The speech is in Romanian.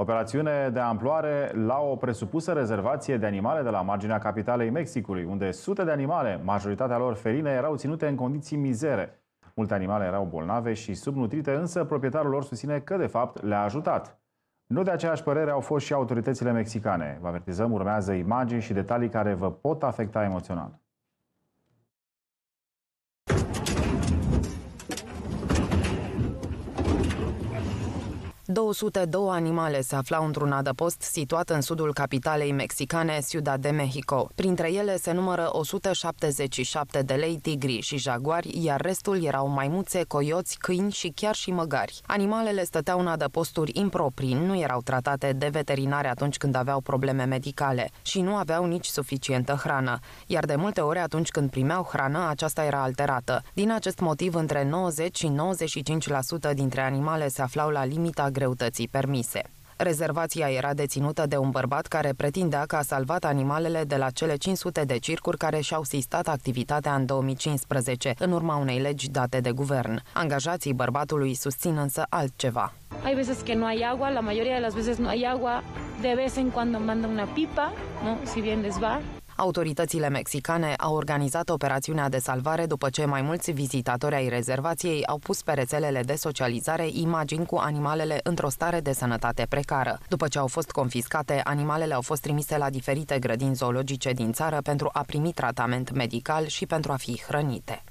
Operațiune de amploare la o presupusă rezervație de animale de la marginea capitalei Mexicului, unde sute de animale, majoritatea lor feline, erau ținute în condiții mizere. Multe animale erau bolnave și subnutrite, însă proprietarul lor susține că, de fapt, le-a ajutat. Nu de aceeași părere au fost și autoritățile mexicane. Vă avertizăm, urmează imagini și detalii care vă pot afecta emoțional. 202 animale se aflau într-un adăpost situat în sudul capitalei mexicane, Ciudad de Mexico. Printre ele se numără 177 de lei tigri și jaguari, iar restul erau maimuțe, coioți, câini și chiar și măgari. Animalele stăteau în adăposturi improprii, nu erau tratate de veterinari atunci când aveau probleme medicale și nu aveau nici suficientă hrană, iar de multe ori atunci când primeau hrană, aceasta era alterată. Din acest motiv, între 90 și 95% dintre animale se aflau la limita greutății permise. Rezervația era deținută de un bărbat care pretindea că a salvat animalele de la cele 500 de circuri care și-au sistat activitatea în 2015, în urma unei legi date de guvern. Angajații bărbatului susțin însă altceva. Hay veces que no hay agua, la mayoría de las veces no hay agua, de vez en cuando manda una pipa, ¿no? si bien les va. Autoritățile mexicane au organizat operațiunea de salvare după ce mai mulți vizitatori ai rezervației au pus pe rețelele de socializare imagini cu animalele într-o stare de sănătate precară. După ce au fost confiscate, animalele au fost trimise la diferite grădini zoologice din țară pentru a primi tratament medical și pentru a fi hrănite.